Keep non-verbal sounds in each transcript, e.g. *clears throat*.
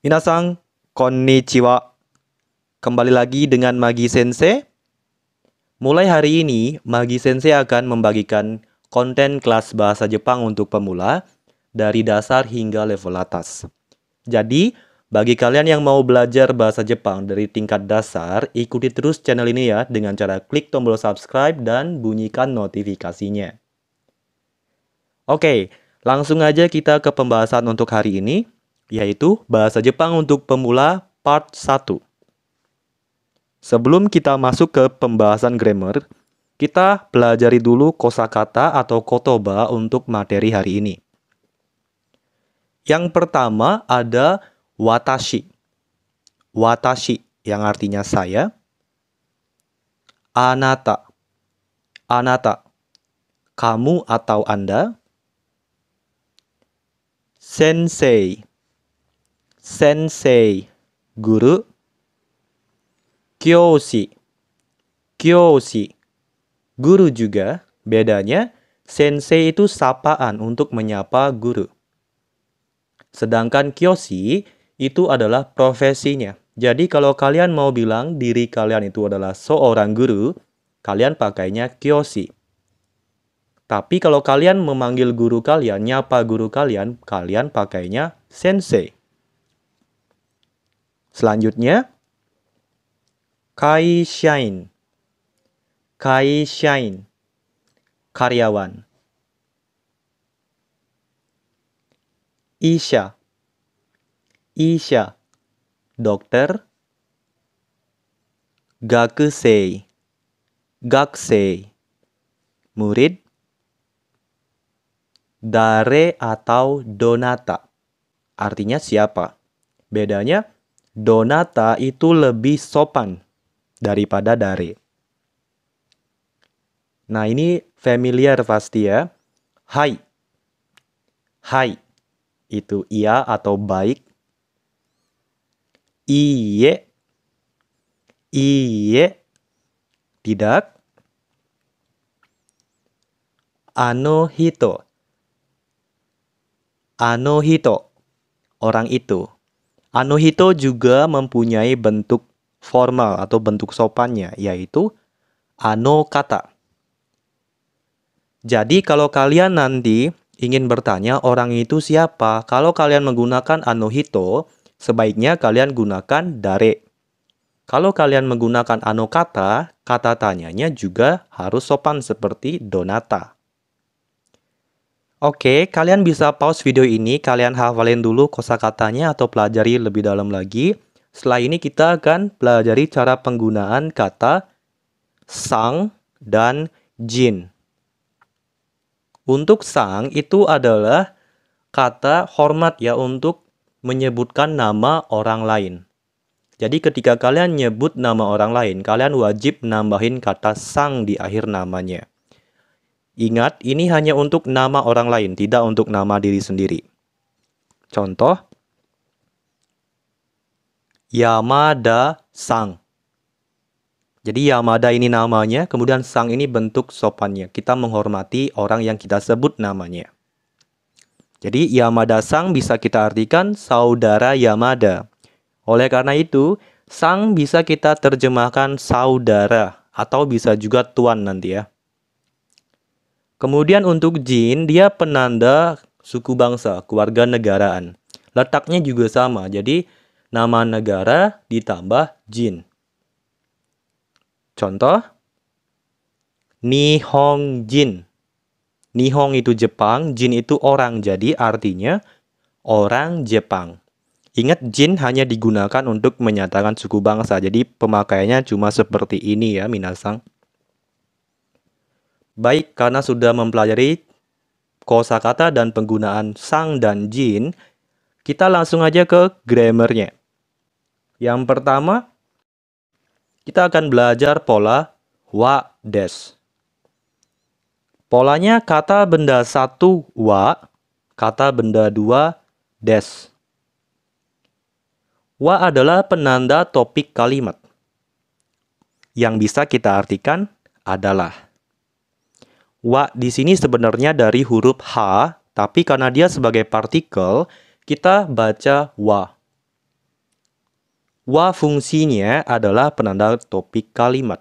Minasang, konnichiwa. Kembali lagi dengan Magi Sensei. Mulai hari ini, Magi Sensei akan membagikan konten kelas bahasa Jepang untuk pemula dari dasar hingga level atas. Jadi, bagi kalian yang mau belajar bahasa Jepang dari tingkat dasar, ikuti terus channel ini ya dengan cara klik tombol subscribe dan bunyikan notifikasinya. Oke, langsung aja kita ke pembahasan untuk hari ini yaitu Bahasa Jepang untuk Pemula Part 1. Sebelum kita masuk ke pembahasan grammar, kita pelajari dulu kosakata atau kotoba untuk materi hari ini. Yang pertama ada watashi. Watashi yang artinya saya. Anata. Anata. Kamu atau Anda. Sensei sensei guru kyoshi kyoshi guru juga bedanya sensei itu sapaan untuk menyapa guru sedangkan kyoshi itu adalah profesinya jadi kalau kalian mau bilang diri kalian itu adalah seorang guru kalian pakainya kyoshi tapi kalau kalian memanggil guru kalian, nyapa guru kalian, kalian pakainya sensei. Selanjutnya, Kai Shine. Kai Shine. Karyawan. Isha. Isha. Dokter. Gakusei. Gakusei. Murid. Dare atau Donata. Artinya siapa? Bedanya Donata itu lebih sopan daripada Dare. Nah, ini familiar pasti ya. Hai. Hai. Itu iya atau baik. Iye. Iye. Tidak. Ano hito. Ano hito. Orang itu. Anohito juga mempunyai bentuk formal atau bentuk sopannya, yaitu ano kata. Jadi kalau kalian nanti ingin bertanya orang itu siapa, kalau kalian menggunakan anohito, sebaiknya kalian gunakan dare. Kalau kalian menggunakan ano kata, kata tanyanya juga harus sopan seperti donata. Oke, kalian bisa pause video ini, kalian hafalin dulu kosakatanya atau pelajari lebih dalam lagi. Setelah ini kita akan pelajari cara penggunaan kata sang dan jin. Untuk sang itu adalah kata hormat ya untuk menyebutkan nama orang lain. Jadi ketika kalian nyebut nama orang lain, kalian wajib nambahin kata sang di akhir namanya. Ingat, ini hanya untuk nama orang lain, tidak untuk nama diri sendiri. Contoh, Yamada Sang. Jadi Yamada ini namanya, kemudian Sang ini bentuk sopannya. Kita menghormati orang yang kita sebut namanya. Jadi Yamada Sang bisa kita artikan saudara Yamada. Oleh karena itu, Sang bisa kita terjemahkan saudara atau bisa juga tuan nanti ya. Kemudian untuk jin, dia penanda suku bangsa, keluarga negaraan. Letaknya juga sama, jadi nama negara ditambah jin. Contoh, Nihong Jin. Nihong itu Jepang, Jin itu orang, jadi artinya orang Jepang. Ingat Jin hanya digunakan untuk menyatakan suku bangsa, jadi pemakaiannya cuma seperti ini ya, Minasang baik karena sudah mempelajari kosakata dan penggunaan sang dan jin, kita langsung aja ke grammarnya. Yang pertama, kita akan belajar pola wa des. Polanya kata benda satu wa, kata benda dua des. Wa adalah penanda topik kalimat yang bisa kita artikan adalah Wa di sini sebenarnya dari huruf H, tapi karena dia sebagai partikel, kita baca wa. Wa fungsinya adalah penanda topik kalimat.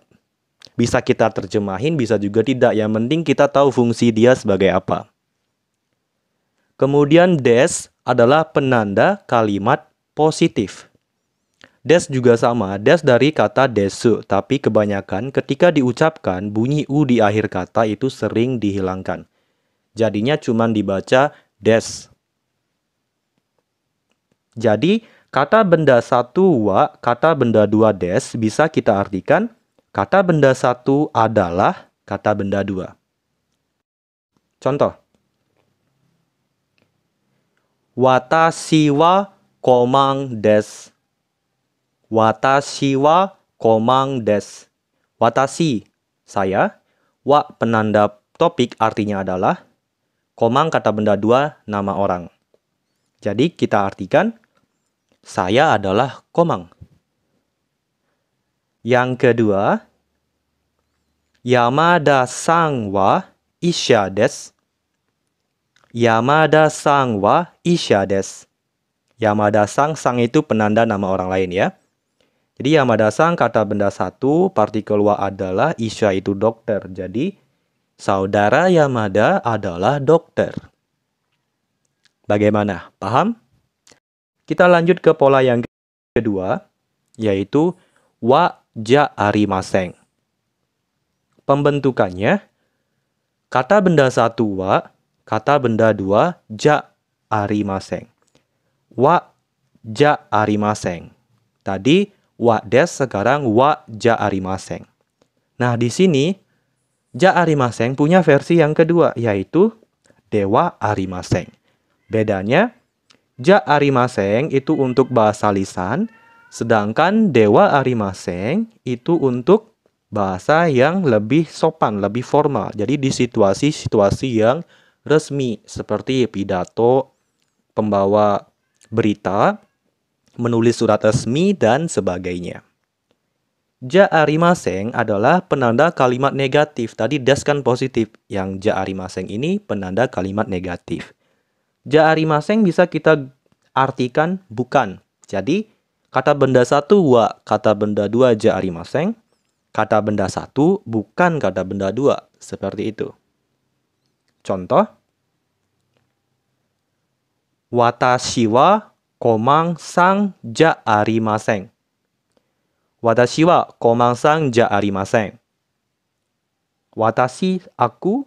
Bisa kita terjemahin, bisa juga tidak. Yang penting kita tahu fungsi dia sebagai apa. Kemudian des adalah penanda kalimat positif. Des juga sama, des dari kata desu, tapi kebanyakan ketika diucapkan bunyi u di akhir kata itu sering dihilangkan. Jadinya cuma dibaca des. Jadi, kata benda satu wa, kata benda dua des bisa kita artikan kata benda satu adalah kata benda dua. Contoh. Watashi wa komang des Watashi wa komang des. Watashi, saya. Wa penanda topik artinya adalah komang kata benda dua nama orang. Jadi kita artikan saya adalah komang. Yang kedua, Yamada sang wa isha des. Yamada sang wa isha des. Yamada sang, sang itu penanda nama orang lain ya. Jadi Yamada Sang kata benda satu, partikel wa adalah, isya itu dokter. Jadi saudara Yamada adalah dokter. Bagaimana? Paham? Kita lanjut ke pola yang kedua, yaitu wa ja arimaseng. Pembentukannya, kata benda satu wa, kata benda dua ja arimaseng. Wa ja arimaseng. Tadi wa des sekarang wa Arimaseng. Nah, di sini Ja Arimaseng punya versi yang kedua yaitu dewa arimaseng. Bedanya Ja Arimaseng itu untuk bahasa lisan, sedangkan dewa arimaseng itu untuk bahasa yang lebih sopan, lebih formal. Jadi di situasi-situasi yang resmi seperti pidato, pembawa berita, menulis surat resmi, dan sebagainya. Jaarimaseng adalah penanda kalimat negatif. Tadi das kan positif, yang jaarimaseng ini penanda kalimat negatif. Jaarimaseng bisa kita artikan bukan. Jadi, kata benda satu wa, kata benda dua jaarimaseng. Kata benda satu bukan kata benda dua, seperti itu. Contoh, Watashi wa komang sang ja arimasen. Watashi wa komang sang ja arimasen. Watashi aku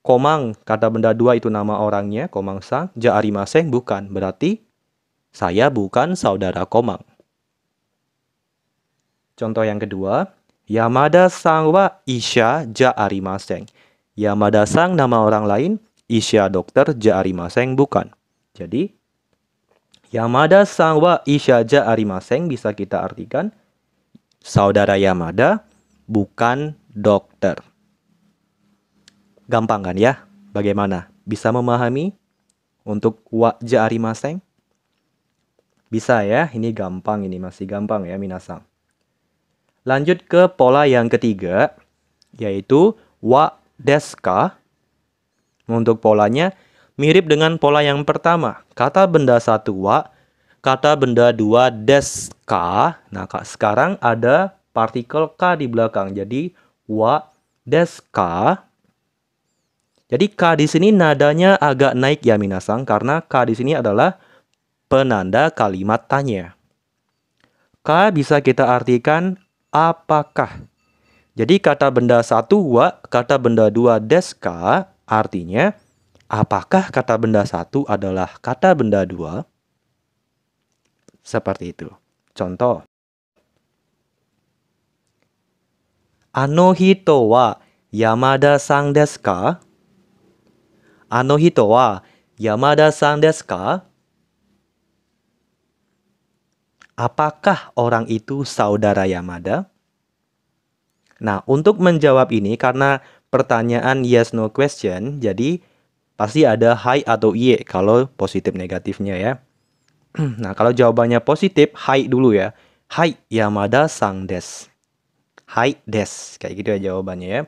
komang kata benda dua itu nama orangnya komang sang ja arimasen bukan berarti saya bukan saudara komang. Contoh yang kedua, Yamada sang wa Isha ja arimasen. Yamada sang nama orang lain, Isya dokter ja arimasen bukan. Jadi Yamada sangwa isyaja arimaseng bisa kita artikan saudara Yamada bukan dokter. Gampang kan ya? Bagaimana? Bisa memahami untuk wa ja arimaseng? Bisa ya, ini gampang ini masih gampang ya minasang. Lanjut ke pola yang ketiga yaitu wa deska. Untuk polanya mirip dengan pola yang pertama. Kata benda satu wa, kata benda dua des nah Nah, sekarang ada partikel k di belakang. Jadi wa des ka. Jadi k di sini nadanya agak naik ya minasang karena k di sini adalah penanda kalimat tanya. K bisa kita artikan apakah. Jadi kata benda satu wa, kata benda dua des ka, artinya apakah kata benda satu adalah kata benda dua? Seperti itu. Contoh. Ano hito wa Yamada sang desu ka? Ano hito wa Yamada sang desu ka? Apakah orang itu saudara Yamada? Nah, untuk menjawab ini karena pertanyaan yes no question, jadi pasti ada high atau Y kalau positif negatifnya ya. *clears throat* nah, kalau jawabannya positif, high dulu ya. Hai Yamada sang des. Hai des. Kayak gitu ya jawabannya ya.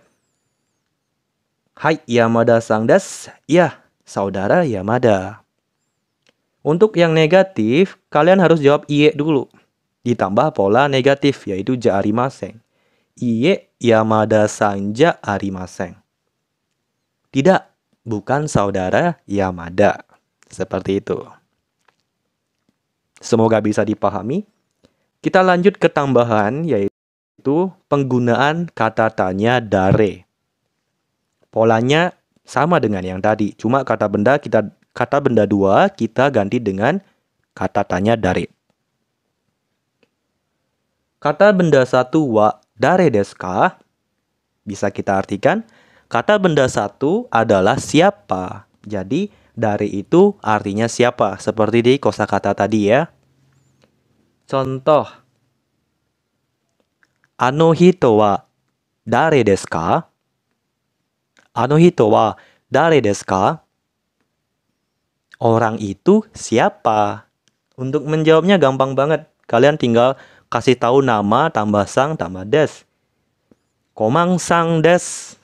Hai Yamada sang des. Ya, saudara Yamada. Untuk yang negatif, kalian harus jawab iye dulu. Ditambah pola negatif, yaitu ja arimaseng. Iye Yamada sang ja arimaseng. Tidak, bukan saudara Yamada. Seperti itu. Semoga bisa dipahami. Kita lanjut ke tambahan yaitu penggunaan kata tanya dare. Polanya sama dengan yang tadi, cuma kata benda kita kata benda dua kita ganti dengan kata tanya dare. Kata benda satu wa dare deska bisa kita artikan Kata benda satu adalah siapa. Jadi dari itu artinya siapa seperti di kosakata tadi ya. Contoh. Ano hito wa dare desu ka? Ano hito wa dare desu ka? Orang itu siapa? Untuk menjawabnya gampang banget. Kalian tinggal kasih tahu nama tambah sang tambah des. Komang sang des.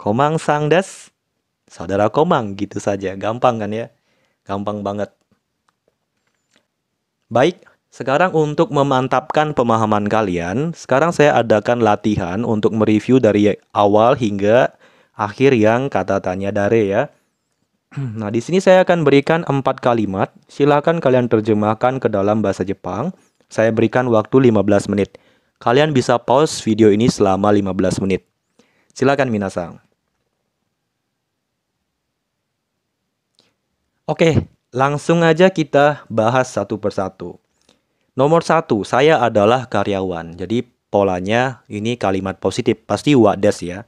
Komang Sangdas, saudara Komang gitu saja. Gampang kan ya? Gampang banget. Baik, sekarang untuk memantapkan pemahaman kalian, sekarang saya adakan latihan untuk mereview dari awal hingga akhir yang kata tanya dari ya. *clears throat* Nah, di sini saya akan berikan empat kalimat. Silakan kalian terjemahkan ke dalam bahasa Jepang. Saya berikan waktu 15 menit. Kalian bisa pause video ini selama 15 menit. Silakan minasang. Oke, langsung aja kita bahas satu persatu. Nomor satu, saya adalah karyawan. Jadi polanya ini kalimat positif, pasti wadas ya.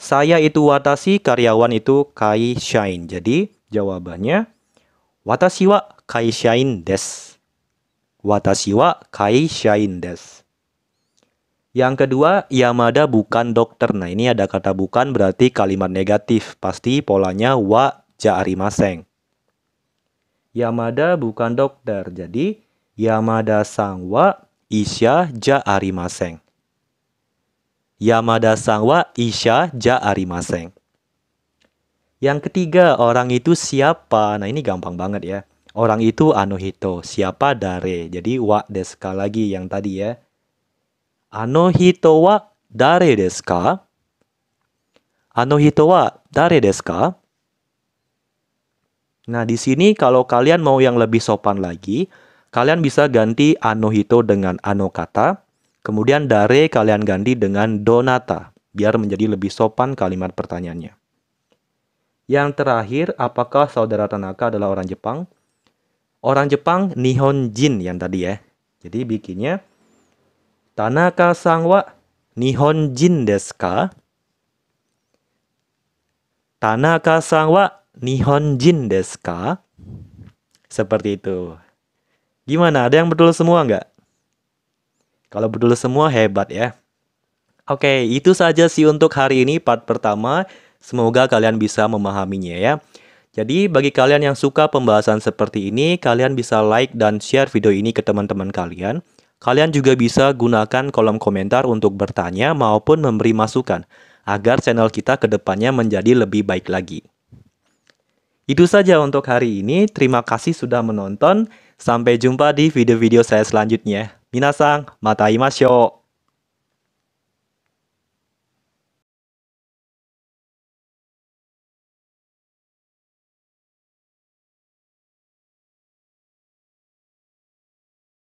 Saya itu watashi, karyawan itu kai shine. Jadi jawabannya watashi wa kai shine des. Watashi wa kai shine des. Yang kedua, Yamada bukan dokter. Nah, ini ada kata bukan berarti kalimat negatif. Pasti polanya wa maseng. Yamada bukan dokter, jadi Yamada sangwa isya isha ja arimaseng. Yamada sangwa isya isha ja arimaseng. Yang ketiga, orang itu siapa? Nah ini gampang banget ya. Orang itu anohito, siapa dare. Jadi wa deska lagi yang tadi ya. Anohito wa dare deska. Anohito wa dare deska. Nah, di sini kalau kalian mau yang lebih sopan lagi, kalian bisa ganti anohito dengan anokata, kemudian dare kalian ganti dengan donata, biar menjadi lebih sopan kalimat pertanyaannya. Yang terakhir, apakah saudara Tanaka adalah orang Jepang? Orang Jepang Nihonjin yang tadi ya. Jadi bikinnya Tanaka sangwa Nihonjin desu ka? Tanaka sangwa Nihonjin desu Seperti itu. Gimana? Ada yang betul semua nggak? Kalau betul semua hebat ya. Oke, itu saja sih untuk hari ini part pertama. Semoga kalian bisa memahaminya ya. Jadi bagi kalian yang suka pembahasan seperti ini, kalian bisa like dan share video ini ke teman-teman kalian. Kalian juga bisa gunakan kolom komentar untuk bertanya maupun memberi masukan agar channel kita ke depannya menjadi lebih baik lagi. Itu saja untuk hari ini. Terima kasih sudah menonton. Sampai jumpa di video-video saya selanjutnya. Minasang, matai masyo.